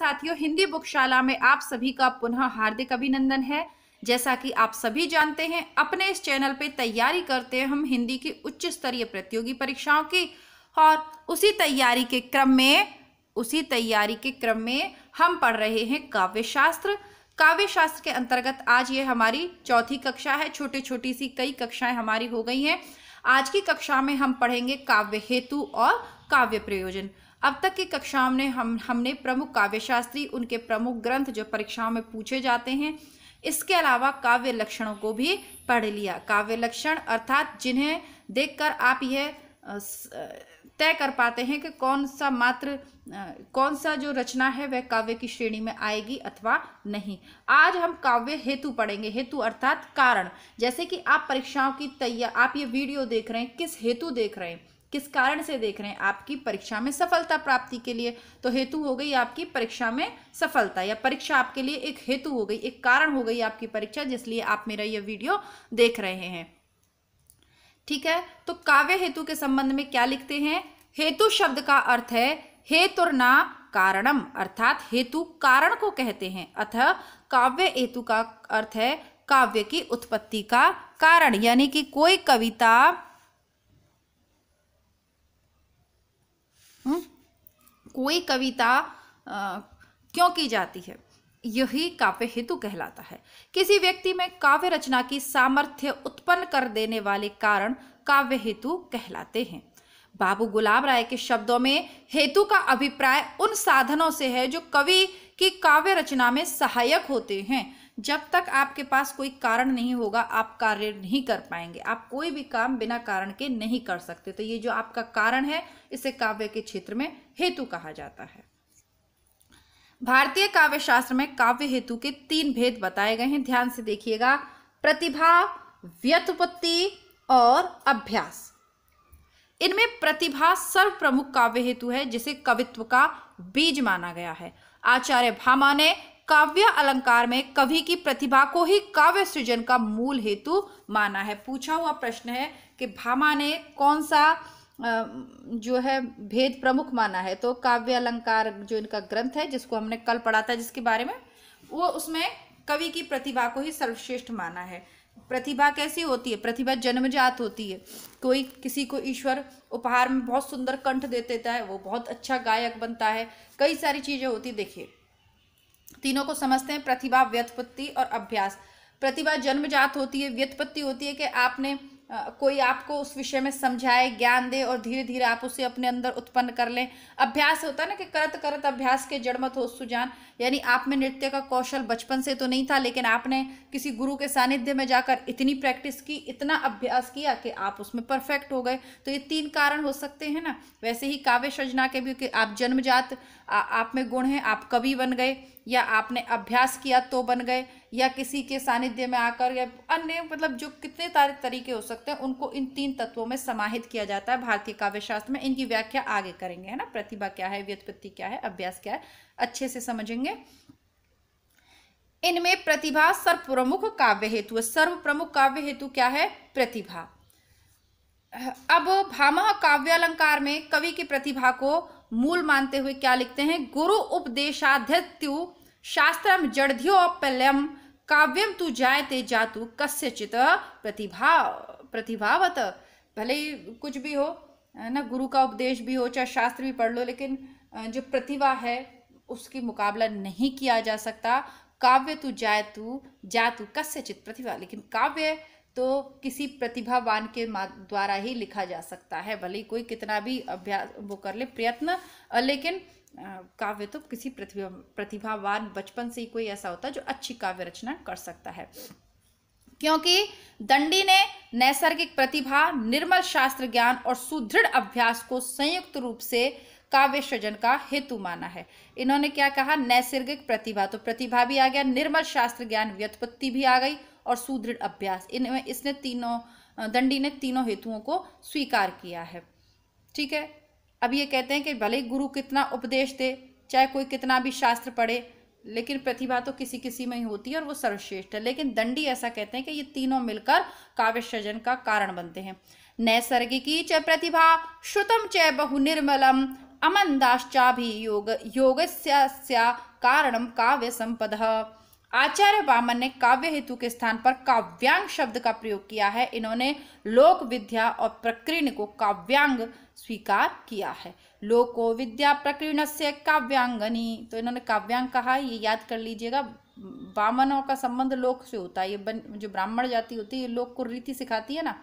साथियों हिंदी बुकशाला में आप सभी का पुनः हार्दिक अभिनंदन है जैसा कि आप सभी जानते हैं अपने इस चैनल पे तैयारी करते हैं हम हिंदी की उच्च स्तरीय प्रतियोगी परीक्षाओं की और उसी तैयारी के क्रम में उसी तैयारी के क्रम में हम पढ़ रहे हैं काव्य शास्त्र काव्य शास्त्र के अंतर्गत आज ये हमारी चौथी कक्षा है छोटी छोटी सी कई कक्षाएं हमारी हो गई हैं आज की कक्षा में हम पढ़ेंगे काव्य हेतु और काव्य प्रयोजन अब तक की कक्षाओं में हम हमने प्रमुख काव्यशास्त्री उनके प्रमुख ग्रंथ जो परीक्षाओं में पूछे जाते हैं इसके अलावा काव्य लक्षणों को भी पढ़ लिया काव्य लक्षण अर्थात जिन्हें देखकर आप यह तय कर पाते हैं कि कौन सा मात्र कौन सा जो रचना है वह काव्य की श्रेणी में आएगी अथवा नहीं आज हम काव्य हेतु पढ़ेंगे हेतु अर्थात कारण जैसे कि आप परीक्षाओं की तैयार आप ये वीडियो देख रहे हैं किस हेतु देख रहे हैं किस कारण से देख रहे हैं आपकी परीक्षा में सफलता प्राप्ति के लिए तो हेतु हो गई आपकी परीक्षा में सफलता या परीक्षा आपके लिए एक हेतु हो गई एक कारण हो गई आपकी परीक्षा जिसलिए आप मेरा यह वीडियो देख रहे हैं ठीक है तो काव्य हेतु के संबंध में क्या लिखते हैं हेतु शब्द का अर्थ है हेतु ना कारणम अर्थात हेतु कारण को कहते हैं अतः काव्य हेतु का अर्थ है काव्य की उत्पत्ति का कारण यानी कि कोई कविता हम्म? कोई कविता क्यों की जाती है यही काव्य हेतु कहलाता है किसी व्यक्ति में काव्य रचना की सामर्थ्य उत्पन्न कर देने वाले कारण काव्य हेतु कहलाते हैं बाबू गुलाब राय के शब्दों में हेतु का अभिप्राय उन साधनों से है जो कवि की काव्य रचना में सहायक होते हैं जब तक आपके पास कोई कारण नहीं होगा आप कार्य नहीं कर पाएंगे आप कोई भी काम बिना कारण के नहीं कर सकते तो ये जो आपका कारण है इसे काव्य के क्षेत्र में हेतु कहा जाता है भारतीय काव्य शास्त्र में काव्य हेतु के तीन भेद बताए गए हैं ध्यान से देखिएगा प्रतिभा व्यतुपत्ति और अभ्यास इनमें प्रतिभा सर्व प्रमुख काव्य हेतु है जिसे कवित्व का बीज माना गया है आचार्य भामा ने काव्य अलंकार में कवि की प्रतिभा को ही काव्य सृजन का मूल हेतु माना है पूछा हुआ प्रश्न है कि भामा ने कौन सा जो है भेद प्रमुख माना है तो काव्य अलंकार जो इनका ग्रंथ है जिसको हमने कल पढ़ा था जिसके बारे में वो उसमें कवि की प्रतिभा को ही सर्वश्रेष्ठ माना है प्रतिभा कैसी होती है प्रतिभा जन्मजात होती है कोई किसी को ईश्वर उपहार में बहुत सुंदर कंठ दे देता है वो बहुत अच्छा गायक बनता है कई सारी चीज़ें होती देखिए तीनों को समझते हैं प्रतिभा व्यत्पत्ति और अभ्यास प्रतिभा जन्मजात होती है व्यत्पत्ति होती है कि आपने कोई आपको उस विषय में समझाए ज्ञान दे और धीरे धीरे आप उसे अपने अंदर उत्पन्न कर लें अभ्यास होता है ना कि करत करत अभ्यास के जड़ मत हो सुजान यानी आप में नृत्य का कौशल बचपन से तो नहीं था लेकिन आपने किसी गुरु के सानिध्य में जाकर इतनी प्रैक्टिस की इतना अभ्यास किया कि आप उसमें परफेक्ट हो गए तो ये तीन कारण हो सकते हैं ना वैसे ही काव्य सृजना के भी कि आप जन्मजात आप में गुण हैं आप कवि बन गए या आपने अभ्यास किया तो बन गए या किसी के सानिध्य में आकर या अन्य मतलब जो कितने तारे तरीके हो सकते हैं उनको इन तीन तत्वों में समाहित किया जाता है भारतीय काव्य शास्त्र में इनकी व्याख्या आगे करेंगे है ना प्रतिभा क्या है व्युत्पत्ति क्या है अभ्यास क्या है अच्छे से समझेंगे इनमें प्रतिभा सर्व प्रमुख काव्य हेतु है सर्व प्रमुख काव्य हेतु क्या है प्रतिभा अब भामह काव्यालंकार में कवि की प्रतिभा को मूल मानते हुए क्या लिखते हैं गुरु उपदेशाध्यु शास्त्रम जड़धियोपल्यम काव्यम तू जायते जातु कस्यचित प्रतिभा प्रतिभावत भले ही कुछ भी हो ना गुरु का उपदेश भी हो चाहे शास्त्र भी पढ़ लो लेकिन जो प्रतिभा है उसकी मुकाबला नहीं किया जा सकता काव्य तू जा तू कस्य कस्यचित प्रतिभा लेकिन काव्य तो किसी प्रतिभावान के द्वारा ही लिखा जा सकता है भले कोई कितना भी अभ्यास वो कर ले प्रयत्न लेकिन काव्य तो किसी प्रतिभा प्रतिभावान बचपन से ही कोई ऐसा होता है जो अच्छी काव्य रचना कर सकता है क्योंकि दंडी ने नैसर्गिक प्रतिभा निर्मल शास्त्र ज्ञान और सुदृढ़ अभ्यास को संयुक्त रूप से काव्य सृजन का हेतु माना है इन्होंने क्या कहा नैसर्गिक प्रतिभा तो प्रतिभा भी आ गया निर्मल शास्त्र ज्ञान व्युत्पत्ति भी आ गई और सुदृढ़ अभ्यास इनमें इसने तीनों दंडी ने तीनों हेतुओं को स्वीकार किया है ठीक है अब ये कहते हैं कि भले ही गुरु कितना उपदेश दे चाहे कोई कितना भी शास्त्र पढ़े लेकिन प्रतिभा तो किसी किसी में ही होती है और वो सर्वश्रेष्ठ है लेकिन दंडी ऐसा कहते हैं कि ये तीनों मिलकर काव्य सृजन का कारण बनते हैं नैसर्गिकी च प्रतिभा श्रुतम च बहु निर्मलम अमन दाश्चा भी योग योग कारणम काव्य संपद आचार्य वामन ने काव्य हेतु के स्थान पर काव्यांग शब्द का प्रयोग किया है इन्होंने लोक विद्या और प्रकृण को काव्यांग स्वीकार किया है लोको विद्या प्रकृण से काव्यांगनी तो इन्होंने काव्यांग कहा ये याद कर लीजिएगा वामनों का संबंध लोक से होता है ये बन जो ब्राह्मण जाति होती है ये लोक को रीति सिखाती है ना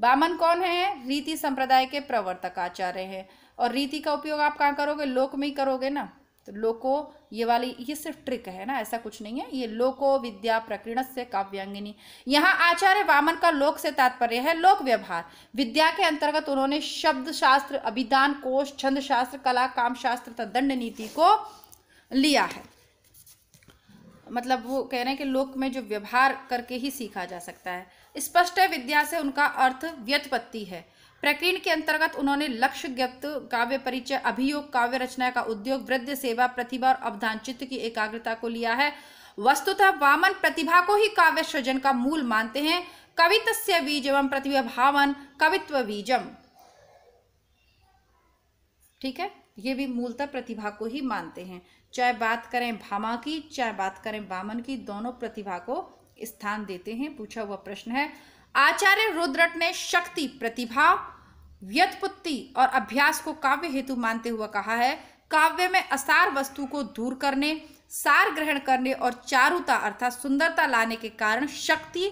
वामन कौन है रीति संप्रदाय के प्रवर्तक आचार्य हैं और रीति का उपयोग आप कहाँ करोगे लोक में ही करोगे ना तो लोको ये वाली ये सिर्फ ट्रिक है ना ऐसा कुछ नहीं है ये लोको विद्या प्रकृण से काव्यांगिनी यहाँ आचार्य वामन का लोक से तात्पर्य है लोक व्यवहार विद्या के अंतर्गत उन्होंने शब्द शास्त्र अभिधान कोश छंद शास्त्र कला काम शास्त्र तथा दंड नीति को लिया है मतलब वो कह रहे हैं कि लोक में जो व्यवहार करके ही सीखा जा सकता है स्पष्ट विद्या से उनका अर्थ व्यतपत्ति है प्रकीर्ण के अंतर्गत उन्होंने लक्ष्य ज्ञप्त काव्य परिचय अभियोग काव्य रचना का उद्योग वृद्ध सेवा प्रतिभा और अवधान चित्र की एकाग्रता को लिया है वस्तुतः वामन प्रतिभा को ही काव्य सृजन का मूल मानते हैं कवित बीज एवं प्रतिभा भावन कवित्व बीजम ठीक है ये भी मूलतः प्रतिभा को ही मानते हैं चाहे बात करें भामा की चाहे बात करें वामन की दोनों प्रतिभा को स्थान देते हैं पूछा हुआ प्रश्न है आचार्य रुद्रट ने शक्ति प्रतिभा व्यत्पत्ति और अभ्यास को काव्य हेतु मानते हुए कहा है काव्य में असार वस्तु को दूर करने सार ग्रहण करने और चारुता अर्थात सुंदरता लाने के कारण शक्ति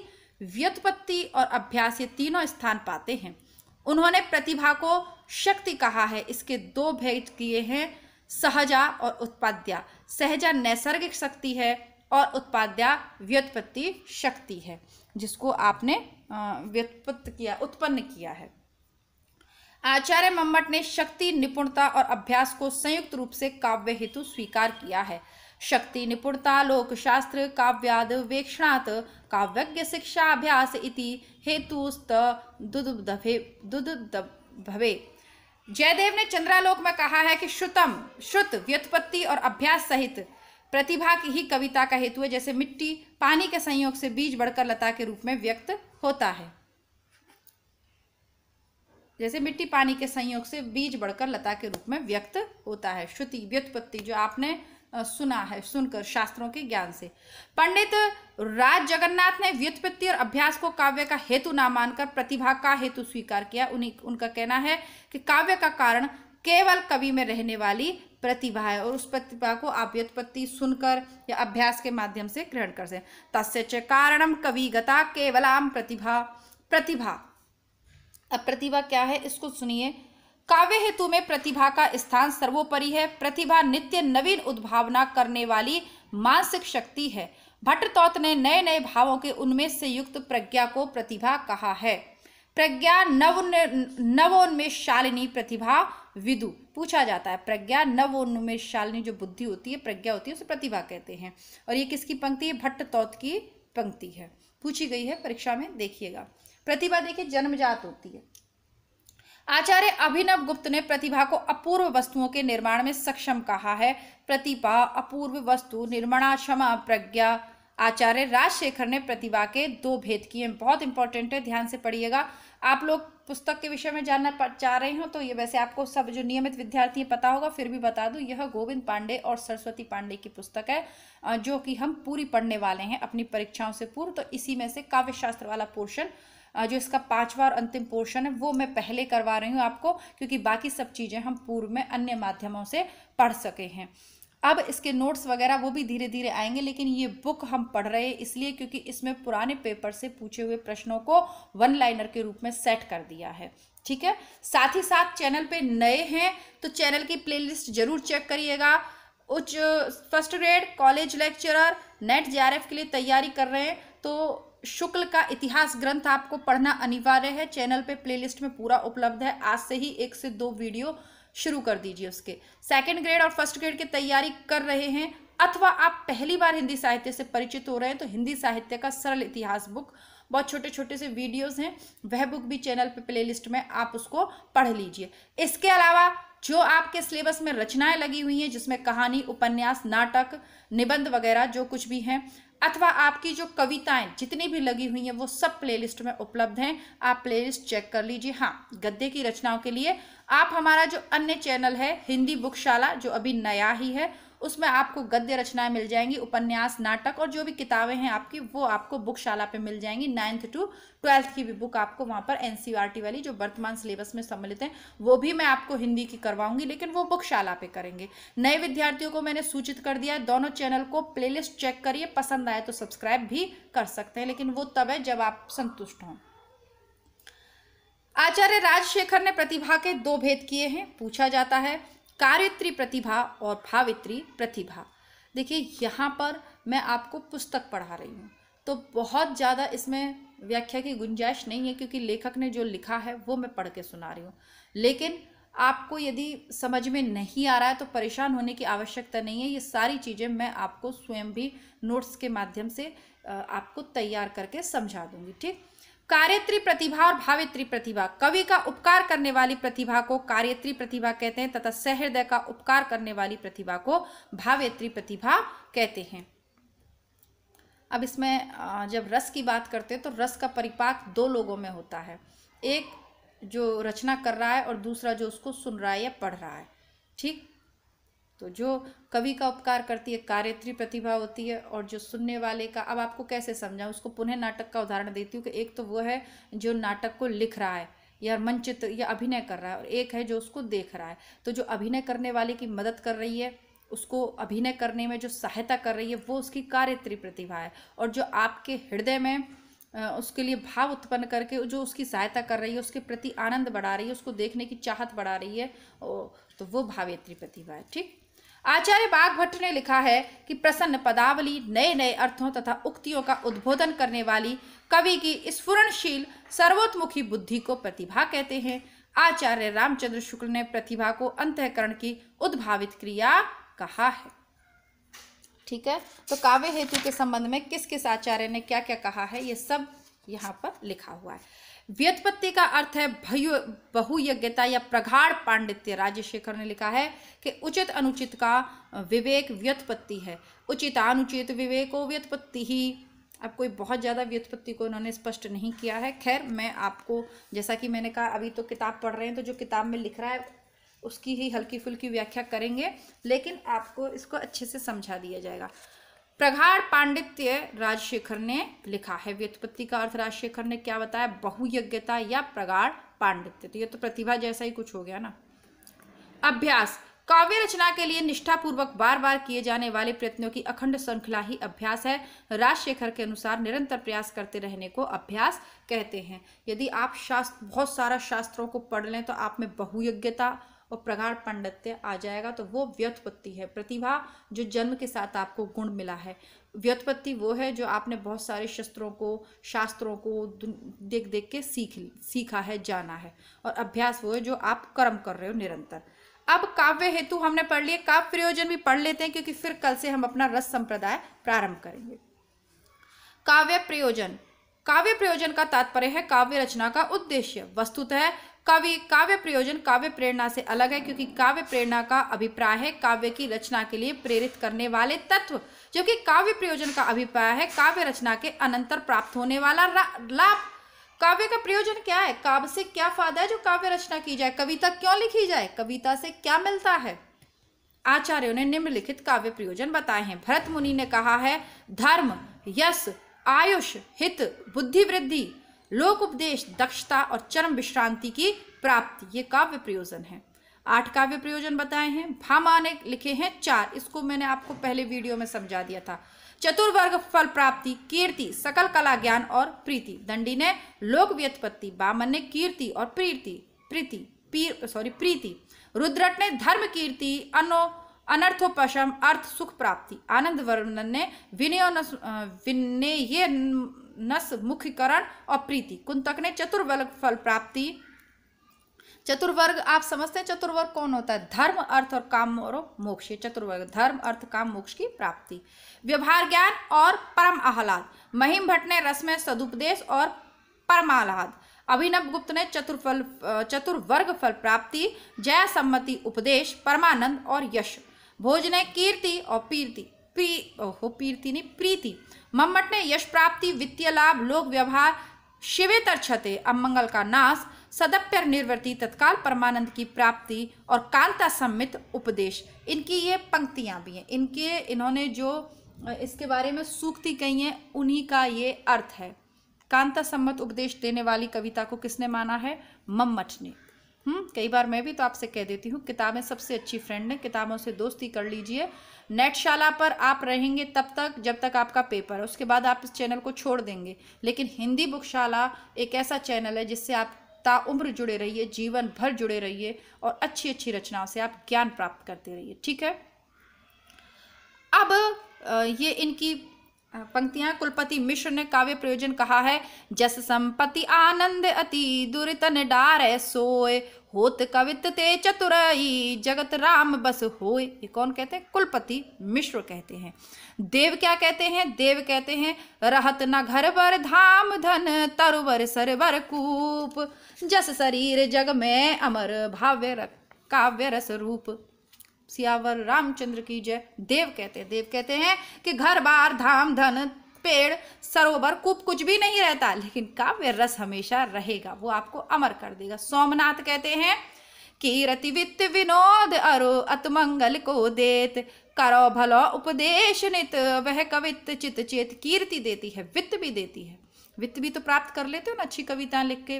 व्युत्पत्ति और अभ्यास ये तीनों स्थान पाते हैं उन्होंने प्रतिभा को शक्ति कहा है इसके दो भेद किए हैं सहजा और उत्पाद्या सहजा नैसर्गिक शक्ति है और उत्पाद्या व्युत्पत्ति शक्ति है जिसको आपने व्युत्पत्त किया उत्पन्न किया है आचार्य मम्मट ने शक्ति निपुणता और अभ्यास को संयुक्त रूप से काव्य हेतु स्वीकार किया है शक्ति निपुणता लोकशास्त्र काव्याद वेक्षणात् काव्यज्ञ शिक्षा अभ्यास इति हेतु दुदुदे जयदेव ने चंद्रालोक में कहा है कि श्रुतम श्रुत व्युत्पत्ति और अभ्यास सहित प्रतिभा की ही कविता का हेतु है जैसे मिट्टी पानी के संयोग से बीज बढ़कर लता के रूप में व्यक्त होता है जैसे मिट्टी पानी के संयोग से बीज बढ़कर लता के रूप में व्यक्त होता है श्रुति व्युत्पत्ति जो आपने सुना है सुनकर शास्त्रों के ज्ञान से पंडित राज जगन्नाथ ने व्युत्पत्ति और अभ्यास को काव्य का हेतु ना मानकर प्रतिभा का हेतु स्वीकार किया उन्हीं उनका कहना है कि काव्य का कारण केवल कवि में रहने वाली प्रतिभा है और उस प्रतिभा को आप व्युत्पत्ति सुनकर या अभ्यास के माध्यम से ग्रहण कर सकें तस्य च कारणम कविगता केवलाम प्रतिभा प्रतिभा अब प्रतिभा क्या है इसको सुनिए काव्य हेतु में प्रतिभा का स्थान सर्वोपरि है प्रतिभा नित्य नवीन उद्भावना करने वाली मानसिक शक्ति है भट्टौत ने नए नए भावों के उन्मेष से युक्त प्रज्ञा को प्रतिभा कहा है प्रज्ञा नव शालिनी प्रतिभा विदु पूछा जाता है प्रज्ञा शालिनी जो बुद्धि होती है प्रज्ञा होती है उसे प्रतिभा कहते हैं और ये किसकी पंक्ति है भट्ट तौत की पंक्ति है पूछी गई है परीक्षा में देखिएगा प्रतिभा देखिए जन्मजात होती है आचार्य अभिनव गुप्त ने प्रतिभा को अपूर्व वस्तुओं के निर्माण में सक्षम कहा है प्रतिभा अपूर्व वस्तु निर्माणा क्षमा प्रज्ञा आचार्य राजशेखर ने प्रतिभा के दो भेद किए बहुत इंपॉर्टेंट है ध्यान से पढ़िएगा आप लोग पुस्तक के विषय में जानना चाह रहे हो तो ये वैसे आपको सब जो नियमित विद्यार्थी पता होगा फिर भी बता दूं यह गोविंद पांडे और सरस्वती पांडे की पुस्तक है जो कि हम पूरी पढ़ने वाले हैं अपनी परीक्षाओं से पूर्व तो इसी में से काव्य शास्त्र वाला पोर्शन जो इसका पांचवा और अंतिम पोर्शन है वो मैं पहले करवा रही हूँ आपको क्योंकि बाकी सब चीज़ें हम पूर्व में अन्य माध्यमों से पढ़ सके हैं अब इसके नोट्स वगैरह वो भी धीरे धीरे आएंगे लेकिन ये बुक हम पढ़ रहे हैं इसलिए क्योंकि इसमें पुराने पेपर से पूछे हुए प्रश्नों को वन लाइनर के रूप में सेट कर दिया है ठीक है साथ ही साथ चैनल पे नए हैं तो चैनल की प्लेलिस्ट जरूर चेक करिएगा उच्च first grade college lecturer NET J के लिए तैयारी कर रहे हैं तो शुक्ल का इतिहास ग्रंथ आपको पढ़ना अनिवार्य है चैनल पे प्लेलिस्ट में पूरा उपलब्ध है आज से ही एक से दो वीडियो शुरू कर दीजिए उसके सेकेंड ग्रेड और फर्स्ट ग्रेड की तैयारी कर रहे हैं अथवा आप पहली बार हिंदी साहित्य से परिचित हो रहे हैं तो हिंदी साहित्य का सरल इतिहास बुक बहुत छोटे छोटे से वीडियोस हैं वह बुक भी चैनल पे प्लेलिस्ट में आप उसको पढ़ लीजिए इसके अलावा जो आपके सिलेबस में रचनाएं लगी हुई हैं जिसमें कहानी उपन्यास नाटक निबंध वगैरह जो कुछ भी हैं अथवा आपकी जो कविताएं जितनी भी लगी हुई हैं वो सब प्लेलिस्ट में उपलब्ध हैं आप प्लेलिस्ट चेक कर लीजिए हाँ गद्दे की रचनाओं के लिए आप हमारा जो अन्य चैनल है हिंदी बुकशाला जो अभी नया ही है उसमें आपको गद्य रचनाएं मिल जाएंगी उपन्यास नाटक और जो भी किताबें हैं आपकी वो आपको बुकशाला पे मिल जाएंगी नाइन्थ टू ट्वेल्थ की भी बुक आपको वहाँ पर एन e वाली जो वर्तमान सिलेबस में सम्मिलित हैं वो भी मैं आपको हिंदी की करवाऊंगी लेकिन वो बुकशाला पे करेंगे नए विद्यार्थियों को मैंने सूचित कर दिया है दोनों चैनल को प्ले चेक करिए पसंद आए तो सब्सक्राइब भी कर सकते हैं लेकिन वो तब है जब आप संतुष्ट हों आचार्य राजशेखर ने प्रतिभा के दो भेद किए हैं पूछा जाता है कार्यत्री प्रतिभा और भावित्री प्रतिभा देखिए यहाँ पर मैं आपको पुस्तक पढ़ा रही हूँ तो बहुत ज़्यादा इसमें व्याख्या की गुंजाइश नहीं है क्योंकि लेखक ने जो लिखा है वो मैं पढ़ के सुना रही हूँ लेकिन आपको यदि समझ में नहीं आ रहा है तो परेशान होने की आवश्यकता नहीं है ये सारी चीज़ें मैं आपको स्वयं भी नोट्स के माध्यम से आपको तैयार करके समझा दूँगी ठीक कार्यत्री प्रतिभा और भावित्री प्रतिभा कवि का उपकार करने वाली प्रतिभा को कार्यत्री प्रतिभा कहते हैं तथा सहृदय का उपकार करने वाली प्रतिभा को भावित्री प्रतिभा कहते हैं अब इसमें जब रस की बात करते हैं तो रस का परिपाक दो लोगों में होता है एक जो रचना कर रहा है और दूसरा जो उसको सुन रहा है या पढ़ रहा है ठीक तो जो कवि का उपकार करती है कार्यत्री प्रतिभा होती है और जो सुनने वाले का अब आपको कैसे समझाऊँ उसको पुनः नाटक का उदाहरण देती हूँ कि एक तो वो है जो नाटक को लिख रहा है या मंचित या अभिनय कर रहा है और एक है जो उसको देख रहा है तो जो अभिनय करने वाले की मदद कर रही है उसको अभिनय करने में जो सहायता कर रही है वो उसकी कार्यत्री प्रतिभा है और जो आपके हृदय में उसके लिए भाव उत्पन्न करके जो उसकी सहायता कर रही है उसके प्रति आनंद बढ़ा रही है उसको देखने की चाहत बढ़ा रही है तो वो भावेत्री प्रतिभा है ठीक आचार्य भट्ट ने लिखा है कि प्रसन्न पदावली नए नए अर्थों तथा उक्तियों का उद्बोधन करने वाली कवि की स्फुरणशील सर्वोत्मुखी बुद्धि को प्रतिभा कहते हैं आचार्य रामचंद्र शुक्ल ने प्रतिभा को अंतकरण की उद्भावित क्रिया कहा है ठीक है तो काव्य हेतु के संबंध में किस किस आचार्य ने क्या क्या कहा है ये सब यहाँ पर लिखा हुआ है व्युत्पत्ति का अर्थ है भयु बहुयज्ञता या प्रगाढ़ पांडित्य राजशेखर ने लिखा है कि उचित अनुचित का विवेक व्युत्पत्ति है उचित अनुचित विवेको व्युत्पत्ति ही अब कोई बहुत ज़्यादा व्युत्पत्ति को उन्होंने स्पष्ट नहीं किया है खैर मैं आपको जैसा कि मैंने कहा अभी तो किताब पढ़ रहे हैं तो जो किताब में लिख रहा है उसकी ही हल्की फुल्की व्याख्या करेंगे लेकिन आपको इसको अच्छे से समझा दिया जाएगा प्रगाढ़ पांडित्य राजशेखर ने लिखा है व्युत्पत्ति का अर्थ राजशेखर ने क्या बताया बहुयज्ञता या प्रगाढ़ पांडित्य तो ये तो प्रतिभा जैसा ही कुछ हो गया ना अभ्यास काव्य रचना के लिए निष्ठापूर्वक बार बार किए जाने वाले प्रयत्नों की अखंड श्रृंखला ही अभ्यास है राजशेखर के अनुसार निरंतर प्रयास करते रहने को अभ्यास कहते हैं यदि आप शास्त्र बहुत सारा शास्त्रों को पढ़ लें तो आप में बहुयज्ञता और प्रगाढ़ पांडित्य आ जाएगा तो वो व्युत्पत्ति है प्रतिभा जो जन्म के साथ आपको गुण मिला है व्युत्पत्ति वो है जो आपने बहुत सारे शस्त्रों को शास्त्रों को देख देख के सीख सीखा है जाना है और अभ्यास वो है जो आप कर्म कर रहे हो निरंतर अब काव्य हेतु हमने पढ़ लिए काव्य प्रयोजन भी पढ़ लेते हैं क्योंकि फिर कल से हम अपना रस संप्रदाय प्रारंभ करेंगे काव्य प्रयोजन काव्य प्रयोजन का तात्पर्य है काव्य रचना का उद्देश्य वस्तुतः कवि काव्य प्रयोजन काव्य प्रेरणा से अलग है क्योंकि काव्य प्रेरणा का अभिप्राय है काव्य की रचना के लिए प्रेरित करने वाले तत्व जो कि काव्य प्रयोजन का अभिप्राय है काव्य रचना के अनंतर प्राप्त होने वाला लाभ काव्य का प्रयोजन क्या है काव्य से क्या फायदा है जो काव्य रचना की जाए कविता क्यों लिखी जाए कविता से क्या मिलता है आचार्यों ने निम्नलिखित काव्य प्रयोजन बताए हैं भरत मुनि ने कहा है धर्म यश आयुष हित बुद्धि वृद्धि लोक उपदेश दक्षता और चरम विश्रांति की प्राप्ति ये काव्य प्रयोजन है आठ काव्य प्रयोजन बताए हैं भामा ने लिखे हैं चार इसको मैंने आपको पहले वीडियो में समझा दिया था चतुर्वर्ग फल प्राप्ति कीर्ति सकल कला ज्ञान और प्रीति दंडी ने लोक व्युत्पत्ति बामन ने कीर्ति और प्रीति प्रीति पीर सॉरी प्रीति रुद्रट ने धर्म कीर्ति अनो अनर्थोपशम अर्थ सुख प्राप्ति आनंद वर्णन ने विनय विनय नस मुखीकरण और प्रीति कुंतक ने चतुर्वर्ग फल प्राप्ति चतुर्वर्ग आप समझते हैं चतुर्वर्ग कौन होता है धर्म अर्थ और काम और मोक्ष चतुर्वर्ग धर्म अर्थ काम मोक्ष की प्राप्ति व्यवहार ज्ञान और परम आह्लाद महिम भट्ट ने रस में सदुपदेश और परमाह्लाद अभिनव गुप्त ने चतुर्फल चतुर्वर्ग फल प्राप्ति जय सम्मति उपदेश परमानंद और यश भोज ने कीर्ति और पीर्ति प्री ओहो पीर्ति नहीं प्रीति मम्मट ने यश प्राप्ति वित्तीय लाभ लोक व्यवहार शिवेतर छते अमंगल का नाश सदप्यर निर्वृत्ति तत्काल परमानंद की प्राप्ति और कांता सम्मित उपदेश इनकी ये पंक्तियाँ भी हैं इनके इन्होंने जो इसके बारे में सूक्ति कही हैं उन्हीं का ये अर्थ है कांता सम्मत उपदेश देने वाली कविता को किसने माना है मम्मट ने हम्म कई बार मैं भी तो आपसे कह देती हूँ किताबें सबसे अच्छी फ्रेंड हैं किताबों से दोस्ती कर लीजिए नेटशाला पर आप रहेंगे तब तक जब तक आपका पेपर है उसके बाद आप इस चैनल को छोड़ देंगे लेकिन हिंदी बुकशाला एक ऐसा चैनल है जिससे आप ताउम्र जुड़े रहिए जीवन भर जुड़े रहिए और अच्छी अच्छी रचनाओं से आप ज्ञान प्राप्त करते रहिए ठीक है अब ये इनकी पंक्तियां कुलपति मिश्र ने काव्य प्रयोजन कहा है जस संपत्ति आनंद अति दुरितन डारे सोए होत कवित ते चतुराई जगत राम बस होए ये कौन कहते हैं कुलपति मिश्र कहते हैं देव क्या कहते हैं देव कहते हैं रहत न घर बर धाम धन तरुवर सरवर कूप जस शरीर जग में अमर भाव्य काव्य रस रूप सियावर रामचंद्र की जय देव कहते हैं देव कहते हैं कि घर बार धाम धन पेड़ सरोवर कुप कुछ भी नहीं रहता लेकिन काव्य रस हमेशा रहेगा वो आपको अमर कर देगा सोमनाथ कहते हैं कीरति वित्त विनोद अरो अतमंगल को देत करो भलो उपदेश नित वह कवित चित चेत कीर्ति देती है वित्त भी देती है वित्त भी तो प्राप्त कर लेते हो ना अच्छी कविता लिख के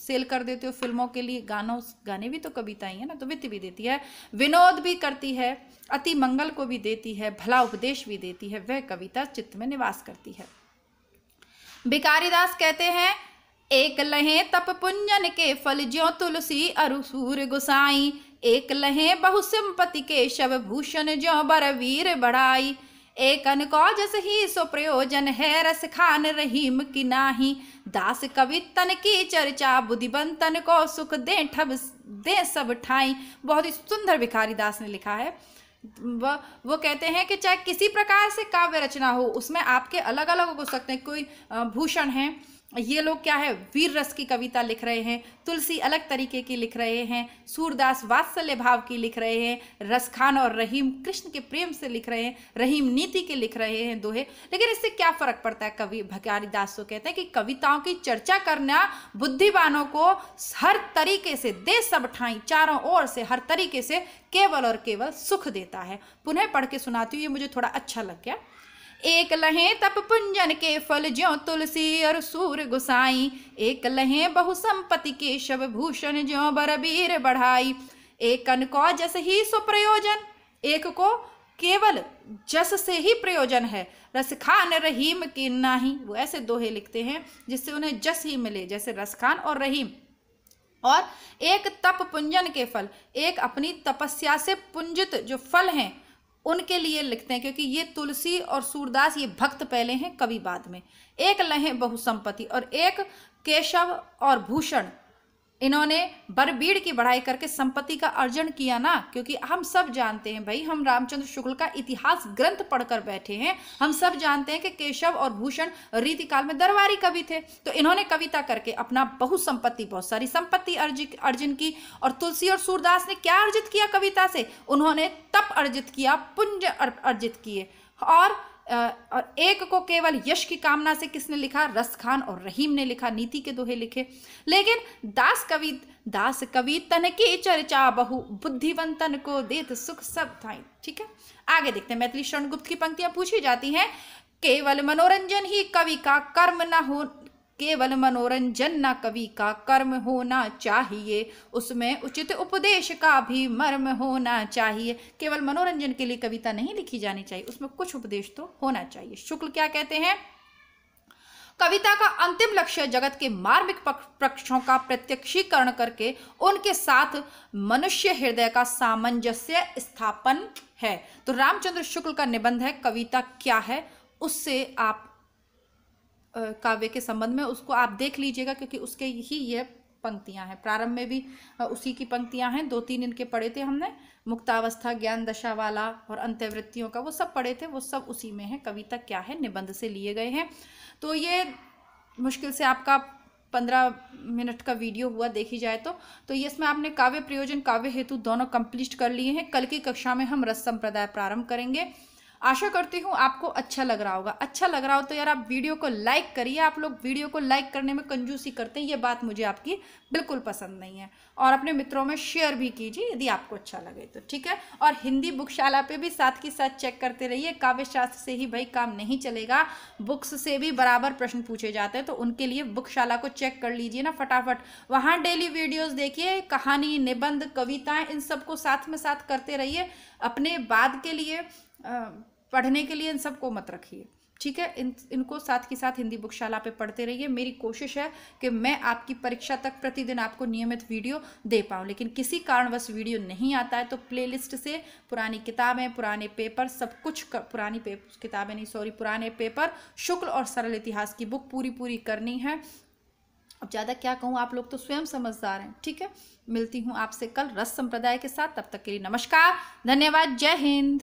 सेल कर देते हो फिल्मों के लिए गानों गाने भी तो कविताएं हैं ना तो वित्त भी देती है विनोद भी करती है अति मंगल को भी देती है भला उपदेश भी देती है वह कविता चित्त में निवास करती है दास कहते हैं एक लहे तप पुंजन के फल ज्यो तुलसी अरुसूर गुसाई एक लहे बहु सिंपति के शव भूषण ज्यो बरवीर बढ़ाई एकन जस ही सो प्रयोजन है रस खान रहीम की नाही दास कवि तन की चर्चा बुद्धिबंतन को सुख दे ठब दे सब ठाई बहुत ही सुंदर भिखारी दास ने लिखा है वो कहते हैं कि चाहे किसी प्रकार से काव्य रचना हो उसमें आपके अलग अलग हो सकते हैं कोई भूषण है ये लोग क्या है वीर रस की कविता लिख रहे हैं तुलसी अलग तरीके की लिख रहे हैं सूरदास वात्सल्य भाव की लिख रहे हैं रस खान और रहीम कृष्ण के प्रेम से लिख रहे हैं रहीम नीति के लिख रहे हैं दोहे लेकिन इससे क्या फर्क पड़ता है कवि भकारी दास तो कहते हैं कि कविताओं की चर्चा करना बुद्धिमानों को हर तरीके से देश सब ठाई चारों ओर से हर तरीके से केवल और केवल सुख देता है पुनः पढ़ के सुनाती हूँ ये मुझे थोड़ा अच्छा लग गया एक लहें तप पुंजन के फल ज्यो तुलसी और सूर गुसाई एक लहें बहु संपत्ति के शव भूषण ज्यो बरबीर बढ़ाई एक अनको को जस ही सुप्रयोजन एक को केवल जस से ही प्रयोजन है रसखान रहीम के नाही वो ऐसे दोहे लिखते हैं जिससे उन्हें जस ही मिले जैसे रसखान और रहीम और एक तप पुंजन के फल एक अपनी तपस्या से पुंजित जो फल हैं उनके लिए लिखते हैं क्योंकि ये तुलसी और सूरदास ये भक्त पहले हैं कवि बाद में एक लहें बहुसंपत्ति और एक केशव और भूषण इन्होंने बरबीड़ की बढ़ाई करके संपत्ति का अर्जन किया ना क्योंकि हम सब जानते हैं भाई हम रामचंद्र शुक्ल का इतिहास ग्रंथ पढ़कर बैठे हैं हम सब जानते हैं कि केशव और भूषण रीतिकाल में दरबारी कवि थे तो इन्होंने कविता करके अपना संपत्ति बहुत सारी संपत्ति अर्जन की और तुलसी और सूरदास ने क्या अर्जित किया कविता से उन्होंने तप अर्जित किया पुंज अर्जित किए और और एक को केवल यश की कामना से किसने लिखा रस खान और रहीम ने लिखा नीति के दोहे लिखे लेकिन दास कवि दास कवि तन की चर्चा बहु बुद्धिवंतन को देत सुख सब था ठीक है आगे देखते हैं मैथिली शरण गुप्त की पंक्तियां पूछी जाती हैं केवल मनोरंजन ही कवि का कर्म न हो केवल मनोरंजन न कवि का कर्म होना चाहिए उसमें उचित उपदेश का भी मर्म होना चाहिए केवल मनोरंजन के लिए कविता नहीं लिखी जानी चाहिए उसमें कुछ उपदेश तो होना चाहिए शुक्ल क्या कहते हैं कविता का अंतिम लक्ष्य जगत के मार्मिक पक्षों का प्रत्यक्षीकरण करके उनके साथ मनुष्य हृदय का सामंजस्य स्थापन है तो रामचंद्र शुक्ल का निबंध है कविता क्या है उससे आप काव्य के संबंध में उसको आप देख लीजिएगा क्योंकि उसके ही ये पंक्तियां हैं प्रारंभ में भी उसी की पंक्तियां हैं दो तीन इनके पढ़े थे हमने मुक्तावस्था ज्ञान दशा वाला और अंत्यवृत्तियों का वो सब पढ़े थे वो सब उसी में है कविता क्या है निबंध से लिए गए हैं तो ये मुश्किल से आपका पंद्रह मिनट का वीडियो हुआ देखी जाए तो तो ये इसमें आपने काव्य प्रयोजन काव्य हेतु दोनों कंप्लीट कर लिए हैं कल की कक्षा में हम रस संप्रदाय प्रारंभ करेंगे आशा करती हूँ आपको अच्छा लग रहा होगा अच्छा लग रहा हो तो यार आप वीडियो को लाइक करिए आप लोग वीडियो को लाइक करने में कंजूसी करते हैं ये बात मुझे आपकी बिल्कुल पसंद नहीं है और अपने मित्रों में शेयर भी कीजिए यदि आपको अच्छा लगे तो ठीक है और हिंदी बुकशाला पे भी साथ के साथ चेक करते रहिए काव्यशास्त्र से ही भाई काम नहीं चलेगा बुक्स से भी बराबर प्रश्न पूछे जाते हैं तो उनके लिए बुकशाला को चेक कर लीजिए ना फटाफट वहाँ डेली वीडियोज देखिए कहानी निबंध कविताएँ इन सबको साथ में साथ करते रहिए अपने बाद के लिए आ, पढ़ने के लिए इन सबको मत रखिए ठीक है इन इनको साथ के साथ हिंदी बुकशाला पे पढ़ते रहिए मेरी कोशिश है कि मैं आपकी परीक्षा तक प्रतिदिन आपको नियमित वीडियो दे पाऊँ लेकिन किसी कारणवश वीडियो नहीं आता है तो प्लेलिस्ट से पुरानी किताबें पुराने पेपर सब कुछ कर, पुरानी किताबें नहीं सॉरी पुराने पेपर शुक्ल और सरल इतिहास की बुक पूरी पूरी करनी है अब ज़्यादा क्या कहूँ आप लोग तो स्वयं समझदार हैं ठीक है मिलती हूँ आपसे कल रस संप्रदाय के साथ तब तक के लिए नमस्कार धन्यवाद जय हिंद